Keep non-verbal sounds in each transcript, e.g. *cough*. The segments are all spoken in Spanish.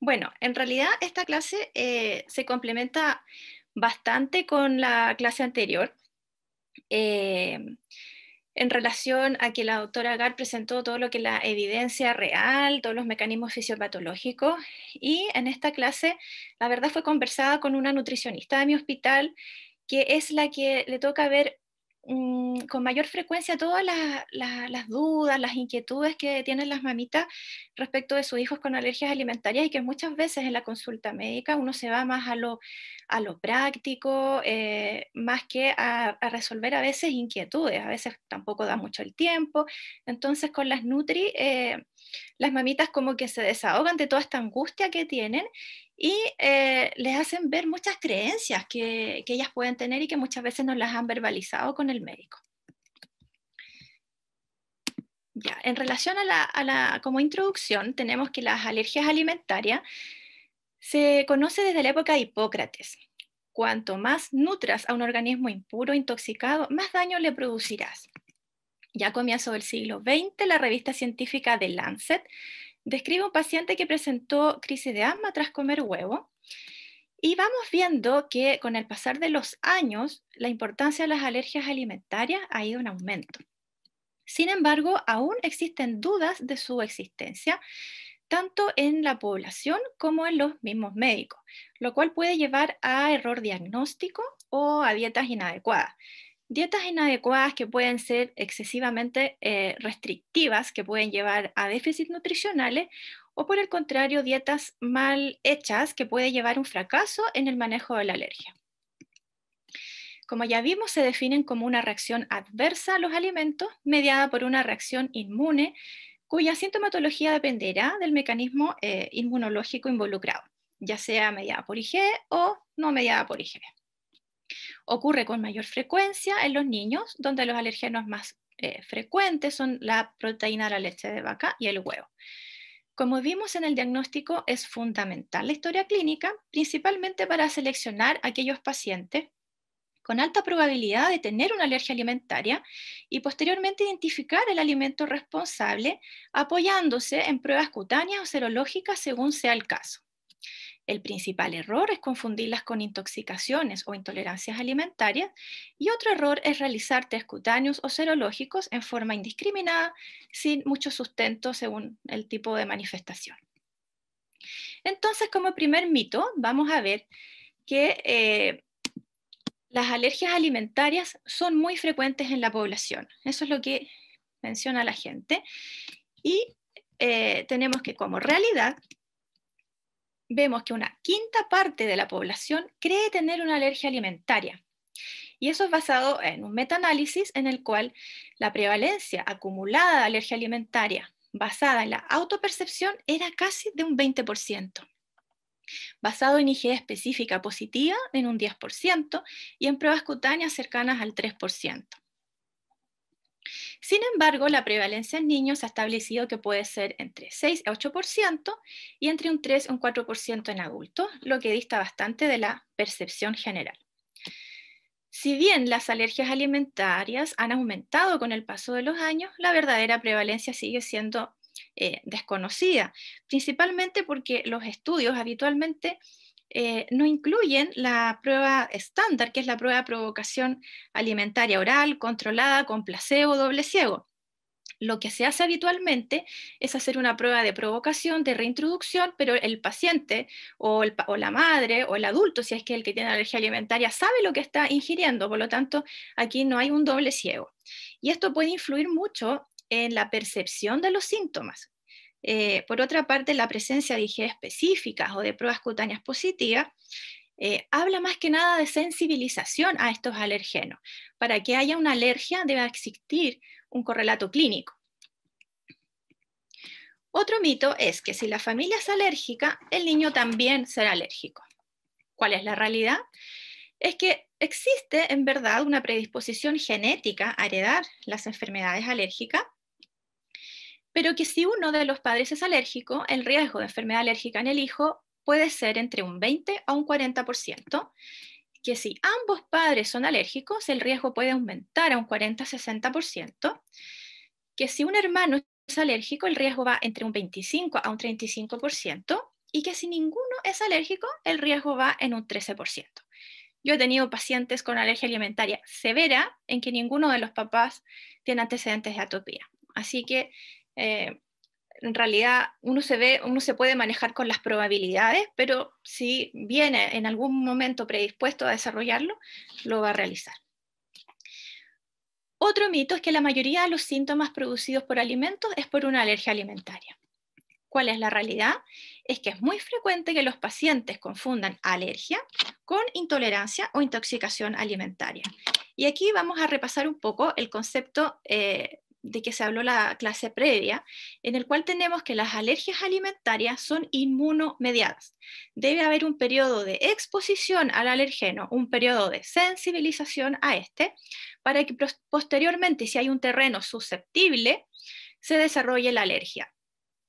Bueno, en realidad esta clase eh, se complementa bastante con la clase anterior. Eh, en relación a que la doctora Agar presentó todo lo que la evidencia real, todos los mecanismos fisiopatológicos, y en esta clase la verdad fue conversada con una nutricionista de mi hospital, que es la que le toca ver Mm, con mayor frecuencia todas las, dudas, las inquietudes que tienen las mamitas respecto de sus hijos con alergias alimentarias y que muchas veces en la consulta médica uno se va más a lo, práctico, eh, más que a, resolver a veces inquietudes, a veces tampoco da mucho el tiempo. Entonces con las Nutri, eh, las mamitas como que se desahogan de toda esta angustia que tienen y eh, les hacen ver muchas creencias que, ellas pueden tener y que muchas veces nos las han verbalizado con el médico. en relación a la, como introducción, tenemos que las alergias alimentarias se conoce desde la época de Hipócrates. Cuanto más nutras a un organismo impuro, intoxicado, más daño le producirás. Ya a comienzos del siglo XX, la revista científica de Lancet describe un paciente que presentó crisis de asma tras comer huevo. Y vamos viendo que con el pasar de los años, la importancia de las alergias alimentarias ha ido en aumento. Sin embargo, aún existen dudas de su existencia, tanto en la población como en los mismos médicos, lo cual puede llevar a error diagnóstico o a dietas inadecuadas. Dietas inadecuadas que pueden ser excesivamente eh, restrictivas, que pueden llevar a déficits nutricionales, o por el contrario, dietas mal hechas que puede llevar a un fracaso en el manejo de la alergia. Como ya vimos, se definen como una reacción adversa a los alimentos mediada por una reacción inmune cuya sintomatología dependerá del mecanismo eh, inmunológico involucrado, ya sea mediada por IgE o no mediada por IgE. Ocurre con mayor frecuencia en los niños, donde los alergenos más eh, frecuentes son la proteína de la leche de vaca y el huevo. Como vimos en el diagnóstico, es fundamental la historia clínica, principalmente para seleccionar aquellos pacientes con alta probabilidad de tener una alergia alimentaria y posteriormente identificar el alimento responsable apoyándose en pruebas cutáneas o serológicas según sea el caso. El principal error es confundirlas con intoxicaciones o intolerancias alimentarias y otro error es realizar test cutáneos o serológicos en forma indiscriminada sin mucho sustento según el tipo de manifestación. Entonces, como primer mito, vamos a ver que eh, las alergias alimentarias son muy frecuentes en la población. Eso es lo que menciona la gente. Y eh, tenemos que como realidad vemos que una quinta parte de la población cree tener una alergia alimentaria. Y eso es basado en un metaanálisis en el cual la prevalencia acumulada de alergia alimentaria basada en la autopercepción era casi de un 20%, basado en IgE específica positiva en un 10% y en pruebas cutáneas cercanas al 3%. Sin embargo, la prevalencia en niños ha establecido que puede ser entre 6 a 8% y entre un 3 y un 4% en adultos, lo que dista bastante de la percepción general. Si bien las alergias alimentarias han aumentado con el paso de los años, la verdadera prevalencia sigue siendo eh, desconocida, principalmente porque los estudios habitualmente eh, no incluyen la prueba estándar, que es la prueba de provocación alimentaria oral, controlada, con placebo, doble ciego. Lo que se hace habitualmente es hacer una prueba de provocación, de reintroducción, pero el paciente o, la madre o el adulto, si es que el que tiene alergia alimentaria, sabe lo que está ingiriendo, por lo tanto, aquí no hay un doble ciego. Y esto puede influir mucho en la percepción de los síntomas. Eh, por otra parte, la presencia de IG específicas o de pruebas cutáneas positivas eh, habla más que nada de sensibilización a estos alergenos. Para que haya una alergia debe existir un correlato clínico. Otro mito es que si la familia es alérgica, el niño también será alérgico. ¿Cuál es la realidad? Es que existe en verdad una predisposición genética a heredar las enfermedades alérgicas pero que si uno de los padres es alérgico, el riesgo de enfermedad alérgica en el hijo puede ser entre un 20 a un 40%, que si ambos padres son alérgicos, el riesgo puede aumentar a un 40-60%, que si un hermano es alérgico, el riesgo va entre un 25 a un 35%, y que si ninguno es alérgico, el riesgo va en un 13%. Yo he tenido pacientes con alergia alimentaria severa en que ninguno de los papás tiene antecedentes de atopía. Así que eh, en realidad uno se ve, uno se puede manejar con las probabilidades, pero si viene en algún momento predispuesto a desarrollarlo, lo va a realizar. Otro mito es que la mayoría de los síntomas producidos por alimentos es por una alergia alimentaria. ¿Cuál es la realidad? Es que es muy frecuente que los pacientes confundan alergia con intolerancia o intoxicación alimentaria. Y aquí vamos a repasar un poco el concepto eh, de que se habló la clase previa, en el cual tenemos que las alergias alimentarias son inmunomediadas. Debe haber un periodo de exposición al alergeno, un periodo de sensibilización a este, para que posteriormente, si hay un terreno susceptible, se desarrolle la alergia.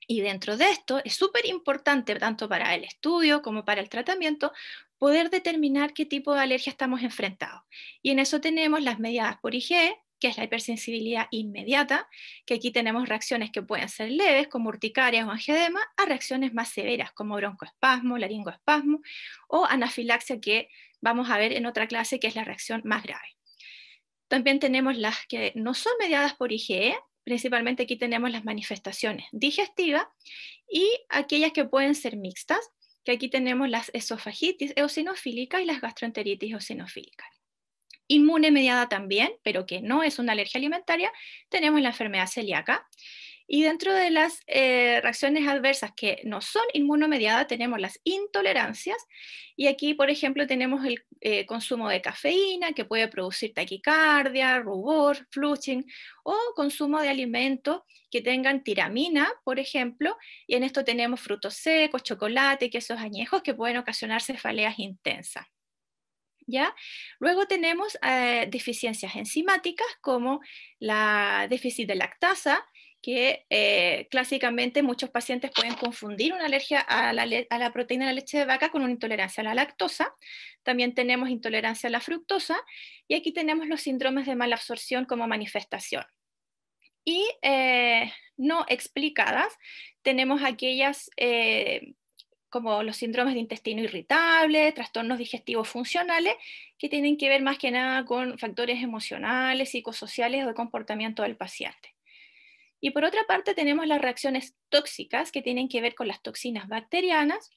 Y dentro de esto es súper importante, tanto para el estudio como para el tratamiento, poder determinar qué tipo de alergia estamos enfrentados. Y en eso tenemos las mediadas por IgE, que es la hipersensibilidad inmediata, que aquí tenemos reacciones que pueden ser leves, como urticarias o angedema, a reacciones más severas, como broncoespasmo, laringoespasmo o anafilaxia, que vamos a ver en otra clase, que es la reacción más grave. También tenemos las que no son mediadas por IgE, principalmente aquí tenemos las manifestaciones digestivas y aquellas que pueden ser mixtas, que aquí tenemos las esofagitis eosinofílicas y las gastroenteritis eosinofílicas inmune mediada también, pero que no es una alergia alimentaria, tenemos la enfermedad celíaca. Y dentro de las eh, reacciones adversas que no son inmunomediadas, tenemos las intolerancias. Y aquí, por ejemplo, tenemos el eh, consumo de cafeína, que puede producir taquicardia, rubor, flushing, o consumo de alimentos que tengan tiramina, por ejemplo. Y en esto tenemos frutos secos, chocolate, quesos añejos, que pueden ocasionar cefaleas intensas. ¿ya? Luego tenemos eh, deficiencias enzimáticas como la déficit de lactasa, que eh, clásicamente muchos pacientes pueden confundir una alergia a la, proteína de la leche de vaca con una intolerancia a la lactosa. También tenemos intolerancia a la fructosa y aquí tenemos los síndromes de mala absorción como manifestación. Y eh, no explicadas, tenemos aquellas como los síndromes de intestino irritable, trastornos digestivos funcionales, que tienen que ver más que nada con factores emocionales, psicosociales o de comportamiento del paciente. Y por otra parte tenemos las reacciones tóxicas, que tienen que ver con las toxinas bacterianas,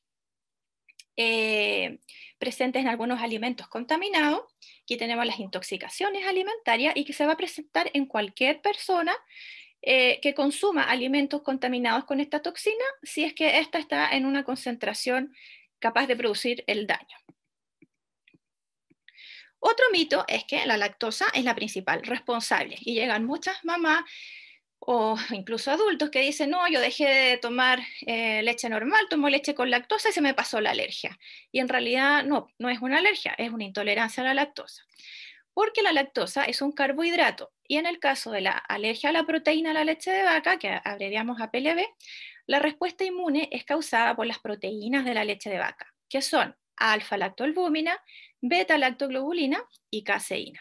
eh, presentes en algunos alimentos contaminados. Aquí tenemos las intoxicaciones alimentarias y que se va a presentar en cualquier persona eh, que consuma alimentos contaminados con esta toxina si es que esta está en una concentración capaz de producir el daño. Otro mito es que la lactosa es la principal responsable y llegan muchas mamás o incluso adultos que dicen, no, yo dejé de tomar eh, leche normal, tomo leche con lactosa y se me pasó la alergia. Y en realidad no, no es una alergia, es una intolerancia a la lactosa porque la lactosa es un carbohidrato y en el caso de la alergia a la proteína a la leche de vaca, que abreviamos a PLB, la respuesta inmune es causada por las proteínas de la leche de vaca, que son alfa-lactoalbúmina, beta-lactoglobulina y caseína.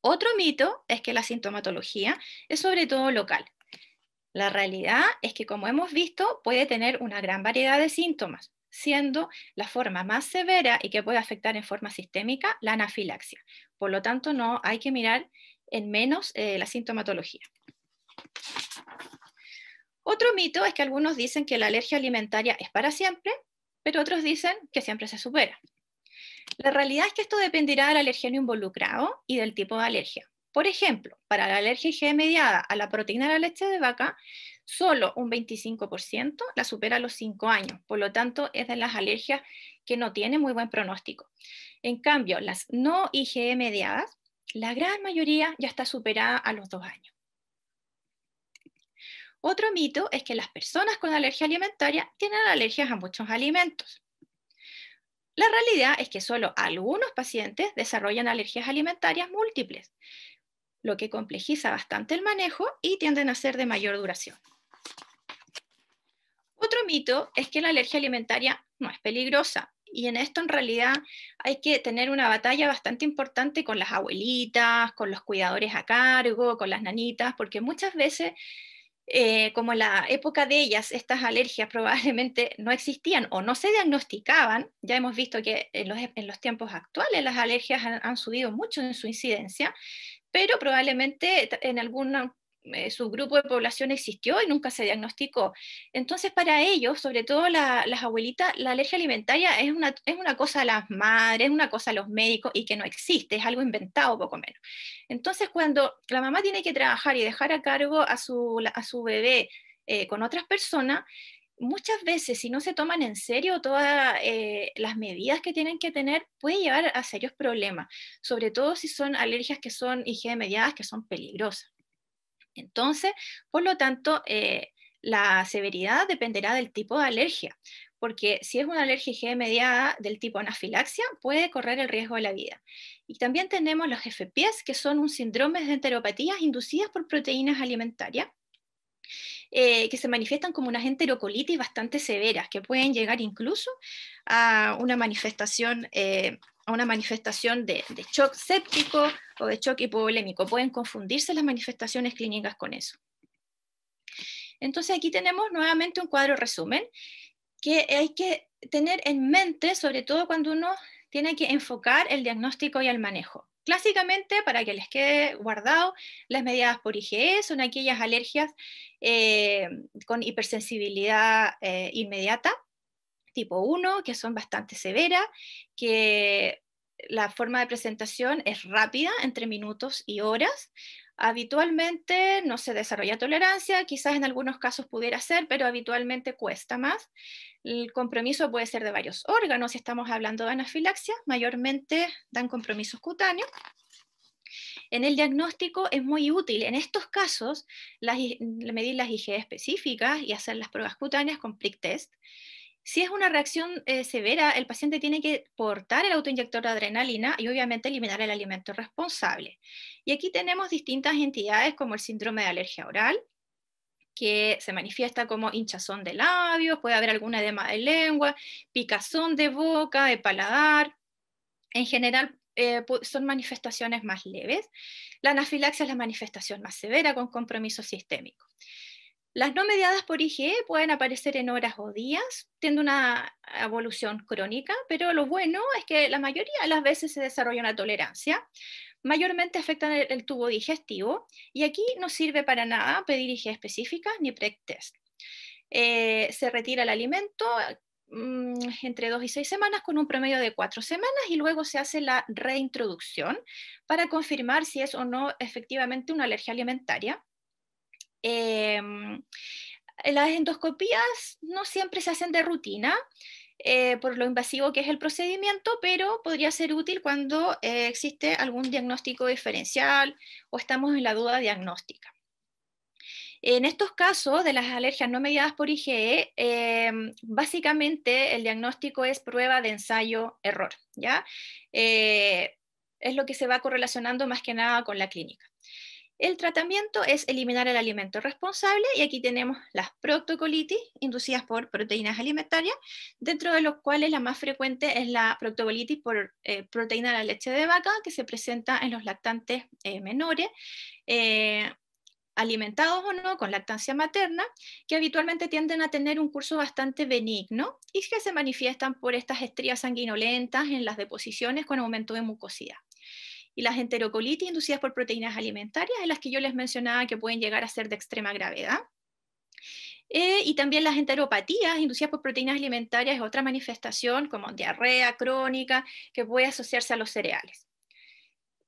Otro mito es que la sintomatología es sobre todo local. La realidad es que, como hemos visto, puede tener una gran variedad de síntomas, siendo la forma más severa y que puede afectar en forma sistémica la anafilaxia. Por lo tanto, no hay que mirar en menos eh, la sintomatología. Otro mito es que algunos dicen que la alergia alimentaria es para siempre, pero otros dicen que siempre se supera. La realidad es que esto dependerá del alergeno involucrado y del tipo de alergia. Por ejemplo, para la alergia IgE mediada a la proteína de la leche de vaca, solo un 25% la supera a los 5 años, por lo tanto es de las alergias que no tiene muy buen pronóstico. En cambio, las no IgE mediadas, la gran mayoría ya está superada a los 2 años. Otro mito es que las personas con alergia alimentaria tienen alergias a muchos alimentos. La realidad es que solo algunos pacientes desarrollan alergias alimentarias múltiples, lo que complejiza bastante el manejo y tienden a ser de mayor duración. Otro mito es que la alergia alimentaria no es peligrosa y en esto en realidad hay que tener una batalla bastante importante con las abuelitas, con los cuidadores a cargo, con las nanitas, porque muchas veces eh, como en la época de ellas, estas alergias *laughs* probablemente no existían o no se diagnosticaban. Ya hemos visto que en los, tiempos actuales las alergias han, subido mucho en su incidencia pero probablemente en algún eh, subgrupo de población existió y nunca se diagnosticó. Entonces, para ellos, sobre todo las abuelitas, la alergia alimentaria es una, es cosa a las madres, es una cosa a los médicos y que no existe, es algo inventado poco menos. Entonces, cuando la mamá tiene que trabajar y dejar a cargo a su, bebé eh, con otras personas, muchas veces, si no se toman en serio todas eh, las medidas que tienen que tener, puede llevar a serios problemas, sobre todo si son alergias que son IgE mediadas, que son peligrosas. Entonces, por lo tanto, eh, la severidad dependerá del tipo de alergia, porque si es una alergia IgE mediada del tipo anafilaxia, puede correr el riesgo de la vida. Y también tenemos los FPs que son un síndrome de enteropatías inducidas por proteínas alimentarias eh, que se manifiestan como una enterocolitis bastante severa, que pueden llegar incluso a una manifestación, eh, a una manifestación de, de, shock séptico o de shock hipovolémico. Pueden confundirse las manifestaciones clínicas con eso. Entonces aquí tenemos nuevamente un cuadro resumen que hay que tener en mente, sobre todo cuando uno tiene que enfocar el diagnóstico y el manejo. Clásicamente, para que les quede guardado, las mediadas por IgE son aquellas alergias eh, con hipersensibilidad eh, inmediata, tipo 1, que son bastante severas, que la forma de presentación es rápida, entre minutos y horas, Habitualmente no se desarrolla tolerancia, quizás en algunos casos pudiera ser, pero habitualmente cuesta más. El compromiso puede ser de varios órganos, si estamos hablando de anafilaxia, mayormente dan compromisos cutáneos. En el diagnóstico es muy útil, en estos casos, medir las IG específicas y hacer las pruebas cutáneas con prick test. Si es una reacción eh, severa, el paciente tiene que portar el autoinyector de adrenalina y obviamente eliminar el alimento responsable. Y aquí tenemos distintas entidades como el síndrome de alergia oral, que se manifiesta como hinchazón de labios, puede haber algún edema de lengua, picazón de boca, de paladar. En general, eh, son manifestaciones más leves. La anafilaxia es la manifestación más severa con compromiso sistémico. Las no mediadas por IgE pueden aparecer en horas o días, teniendo una evolución crónica, pero lo bueno es que la mayoría de las veces se desarrolla una tolerancia. Mayormente afectan el, tubo digestivo y aquí no sirve para nada pedir IgE específica ni pre test eh, se retira el alimento mm, entre dos y seis semanas con un promedio de cuatro semanas y luego se hace la reintroducción para confirmar si es o no efectivamente una alergia alimentaria Em, las endoscopías no siempre se hacen de rutina. Eh, por lo invasivo que es el procedimiento, pero podría ser útil cuando eh, existe algún diagnóstico diferencial o estamos en la duda diagnóstica. En estos casos de las alergias no mediadas por IgE, em, básicamente el diagnóstico es prueba de ensayo-error, ¿ya? Eh, es lo que se va correlacionando más que nada con la clínica. El tratamiento es eliminar el alimento responsable y aquí tenemos las proctocolitis inducidas por proteínas alimentarias, dentro de los cuales la más frecuente es la proctocolitis por eh, proteína de la leche de vaca que se presenta en los lactantes eh, menores. Eh, alimentados o no con lactancia materna, que habitualmente tienden a tener un curso bastante benigno y que se manifiestan por estas estrías sanguinolentas en las deposiciones con aumento de mucosidad y las enterocolitis inducidas por proteínas alimentarias, en las que yo les mencionaba que pueden llegar a ser de extrema gravedad. Eh, y también las enteropatías inducidas por proteínas alimentarias es otra manifestación como diarrea crónica que puede asociarse a los cereales.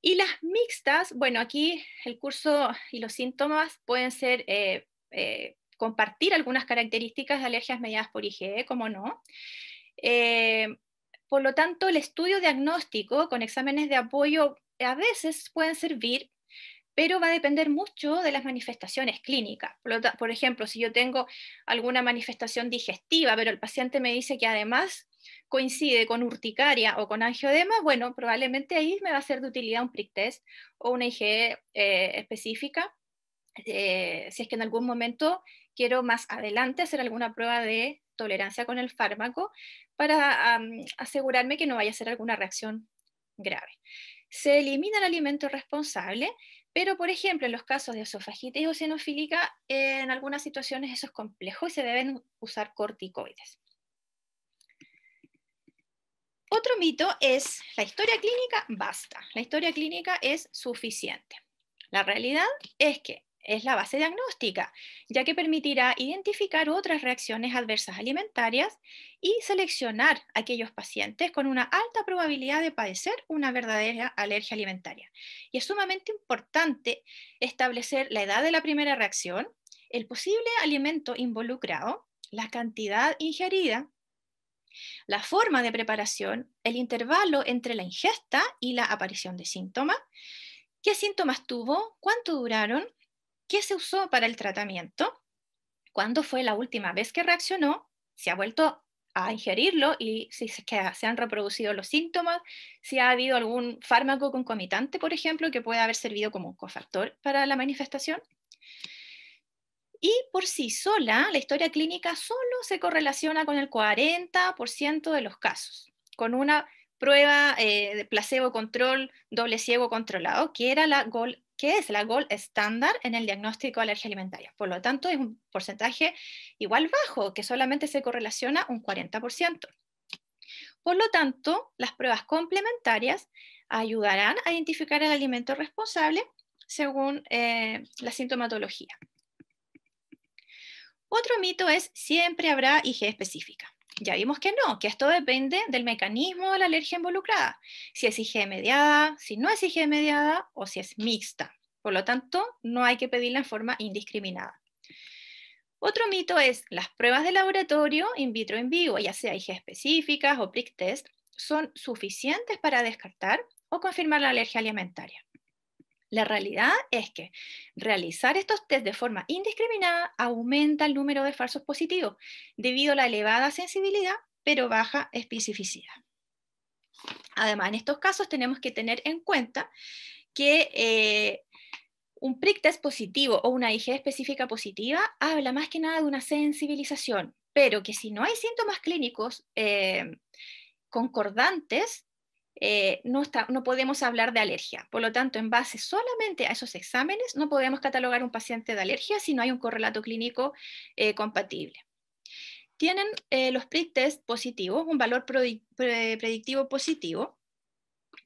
Y las mixtas, bueno, aquí el curso y los síntomas pueden ser eh, eh, compartir algunas características de alergias mediadas por IgE, como no. por lo tanto, el estudio diagnóstico con exámenes de apoyo a veces pueden servir, pero va a depender mucho de las manifestaciones clínicas. Por, ejemplo, si yo tengo alguna manifestación digestiva, pero el paciente me dice que además coincide con urticaria o con angioedema, bueno, probablemente ahí me va a ser de utilidad un prick test o una IgE eh, específica, eh, si es que en algún momento quiero más adelante hacer alguna prueba de tolerancia con el fármaco para asegurarme que no vaya a ser alguna reacción grave se elimina el alimento responsable, pero por ejemplo en los casos de esofagitis o xenofílica, en algunas situaciones eso es complejo y se deben usar corticoides. Otro mito es la historia clínica basta, la historia clínica es suficiente. La realidad es que es la base diagnóstica, ya que permitirá identificar otras reacciones adversas alimentarias y seleccionar aquellos pacientes con una alta probabilidad de padecer una verdadera alergia alimentaria. Y es sumamente importante establecer la edad de la primera reacción, el posible alimento involucrado, la cantidad ingerida, la forma de preparación, el intervalo entre la ingesta y la aparición de síntomas, qué síntomas tuvo, cuánto duraron ¿Qué se usó para el tratamiento? ¿Cuándo fue la última vez que reaccionó? ¿Se ha vuelto a ingerirlo y si se, han reproducido los síntomas, si ha habido algún fármaco concomitante, por ejemplo, que pueda haber servido como un cofactor para la manifestación. Y por sí sola, la historia clínica solo se correlaciona con el 40% de los casos, con una prueba eh, de placebo control doble ciego controlado, que era la GOL que es la GOL estándar en el diagnóstico de alergia alimentaria. Por lo tanto, es un porcentaje igual bajo, que solamente se correlaciona un 40%. Por lo tanto, las pruebas complementarias ayudarán a identificar el alimento responsable según eh, la sintomatología. Otro mito es siempre habrá IG específica ya vimos que no, que esto depende del mecanismo de la alergia involucrada, si es IgE mediada, si no es IgE mediada o si es mixta. Por lo tanto, no hay que pedirla en forma indiscriminada. Otro mito es las pruebas de laboratorio in vitro en vivo, ya sea IgE específicas o prick test, son suficientes para descartar o confirmar la alergia alimentaria. La realidad es que realizar estos test de forma indiscriminada aumenta el número de falsos positivos debido a la elevada sensibilidad pero baja especificidad. Además, en estos casos tenemos que tener en cuenta que eh, un PRIC test positivo o una IG específica positiva habla más que nada de una sensibilización, pero que si no hay síntomas clínicos eh, concordantes, eh, no, podemos hablar de alergia. Por lo tanto, en base solamente a esos exámenes, no podemos catalogar un paciente de alergia si no hay un correlato clínico eh, compatible. Tienen eh, los pre test positivos, un valor predictivo positivo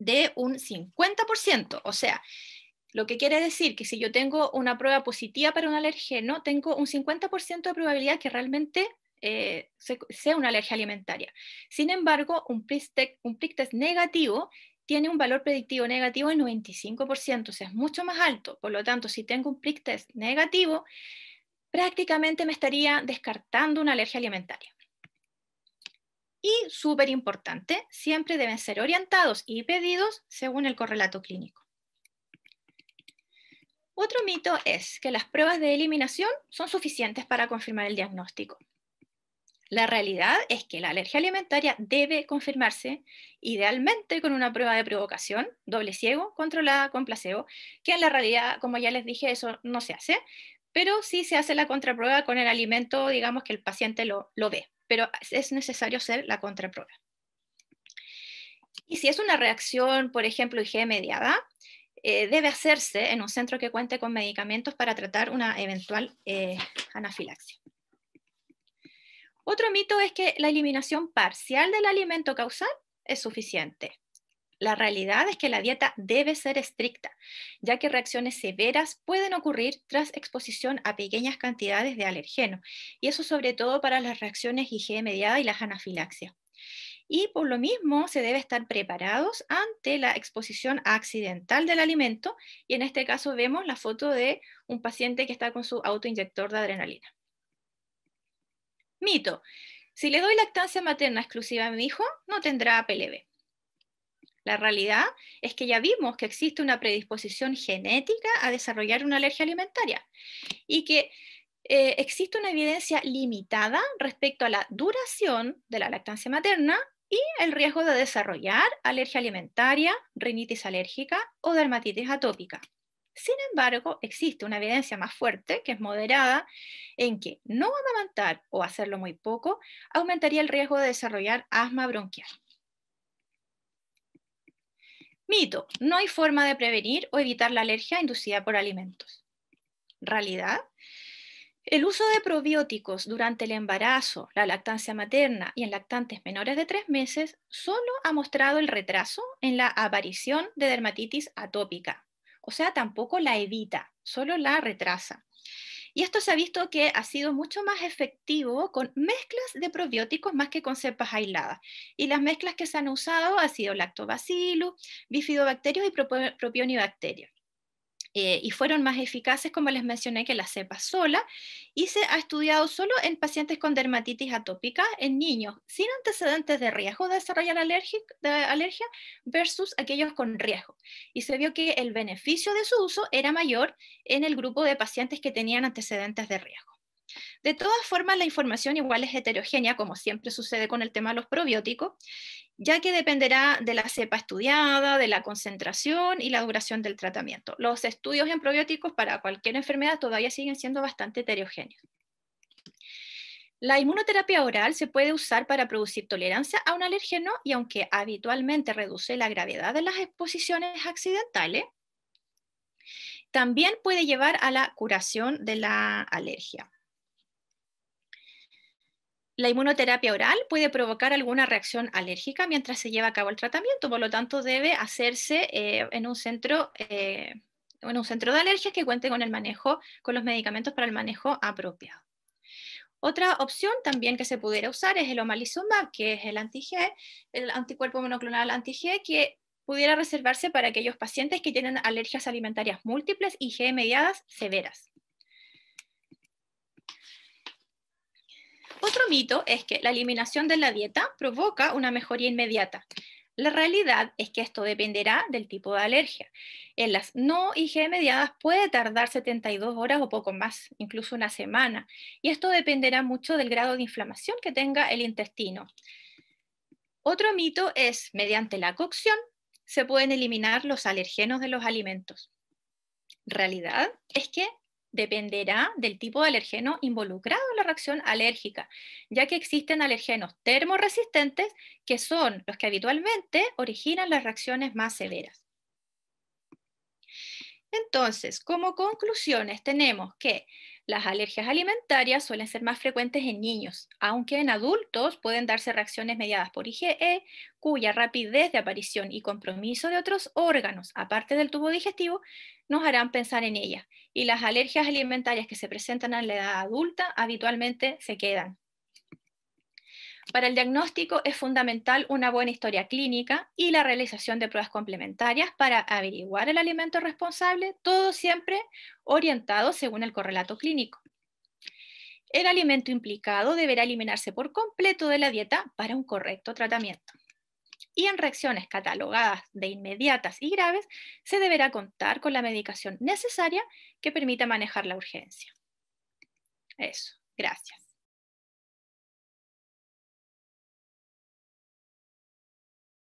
de un 50%, o sea, lo que quiere decir que si yo tengo una prueba positiva para un alergeno, tengo un 50% de probabilidad que realmente eh, sea una alergia alimentaria. Sin embargo, un prick, un test negativo tiene un valor predictivo negativo del 95%, o sea, es mucho más alto. Por lo tanto, si tengo un prick test negativo, prácticamente me estaría descartando una alergia alimentaria. Y súper importante, siempre deben ser orientados y pedidos según el correlato clínico. Otro mito es que las pruebas de eliminación son suficientes para confirmar el diagnóstico. La realidad es que la alergia alimentaria debe confirmarse idealmente con una prueba de provocación, doble ciego, controlada con placebo, que en la realidad, como ya les dije, eso no se hace, pero sí se hace la contraprueba con el alimento, digamos que el paciente lo, ve, pero es necesario hacer la contraprueba. Y si es una reacción, por ejemplo, IG mediada, eh, debe hacerse en un centro que cuente con medicamentos para tratar una eventual eh, anafilaxia. Otro mito es que la eliminación parcial del alimento causal es suficiente. La realidad es que la dieta debe ser estricta, ya que reacciones severas pueden ocurrir tras exposición a pequeñas cantidades de alergeno, y eso sobre todo para las reacciones IgE mediada y la anafilaxias. Y por lo mismo se debe estar preparados ante la exposición accidental del alimento, y en este caso vemos la foto de un paciente que está con su autoinyector de adrenalina. Mito. Si le doy lactancia materna exclusiva a mi hijo, no tendrá APLV. La realidad es que ya vimos que existe una predisposición genética a desarrollar una alergia alimentaria y que eh, existe una evidencia limitada respecto a la duración de la lactancia materna y el riesgo de desarrollar alergia alimentaria, rinitis alérgica o dermatitis atópica. Sin embargo, existe una evidencia más fuerte, que es moderada, en que no amamantar o hacerlo muy poco aumentaría el riesgo de desarrollar asma bronquial. Mito, no hay forma de prevenir o evitar la alergia inducida por alimentos. Realidad, el uso de probióticos durante el embarazo, la lactancia materna y en lactantes menores de 3 meses solo ha mostrado el retraso en la aparición de dermatitis atópica, o sea, tampoco la evita, solo la retrasa. Y esto se ha visto que ha sido mucho más efectivo con mezclas de probióticos más que con cepas aisladas. Y las mezclas que se han usado han sido lactobacillus, bifidobacterios y propionibacterios. Eh, y fueron más eficaces, como les mencioné, que la cepa sola, y se ha estudiado solo en pacientes con dermatitis atópica, en niños sin antecedentes de riesgo de desarrollar alergia, alergia versus aquellos con riesgo. Y se vio que el beneficio de su uso era mayor en el grupo de pacientes que tenían antecedentes de riesgo. De todas formas, la información igual es heterogénea, como siempre sucede con el tema de los probióticos, ya que dependerá de la cepa estudiada, de la concentración y la duración del tratamiento. Los estudios en probióticos para cualquier enfermedad todavía siguen siendo bastante heterogéneos. La inmunoterapia oral se puede usar para producir tolerancia a un alérgeno y aunque habitualmente reduce la gravedad de las exposiciones accidentales, también puede llevar a la curación de la alergia la inmunoterapia oral puede provocar alguna reacción alérgica mientras se lleva a cabo el tratamiento, por lo tanto debe hacerse eh, en un centro eh, en un centro de alergias que cuente con el manejo, con los medicamentos para el manejo apropiado. Otra opción también que se pudiera usar es el omalizumab, que es el anti el anticuerpo monoclonal anti-G, que pudiera reservarse para aquellos pacientes que tienen alergias alimentarias múltiples y G mediadas severas. Otro mito es que la eliminación de la dieta provoca una mejoría inmediata. La realidad es que esto dependerá del tipo de alergia. En las no IgE mediadas puede tardar 72 horas o poco más, incluso una semana, y esto dependerá mucho del grado de inflamación que tenga el intestino. Otro mito es, mediante la cocción se pueden eliminar los alergenos de los alimentos. Realidad es que dependerá del tipo de alergeno involucrado en la reacción alérgica, ya que existen alergenos termoresistentes que son los que habitualmente originan las reacciones más severas. Entonces, como conclusiones tenemos que las alergias alimentarias suelen ser más frecuentes en niños, aunque en adultos pueden darse reacciones mediadas por IgE, cuya rapidez de aparición y compromiso de otros órganos, aparte del tubo digestivo, nos harán pensar en ella. Y las alergias alimentarias que se presentan en la edad adulta habitualmente se quedan. Para el diagnóstico es fundamental una buena historia clínica y la realización de pruebas complementarias para averiguar el alimento responsable, todo siempre orientado según el correlato clínico. El alimento implicado deberá eliminarse por completo de la dieta para un correcto tratamiento. Y en reacciones catalogadas de inmediatas y graves, se deberá contar con la medicación necesaria que permita manejar la urgencia. Eso, gracias.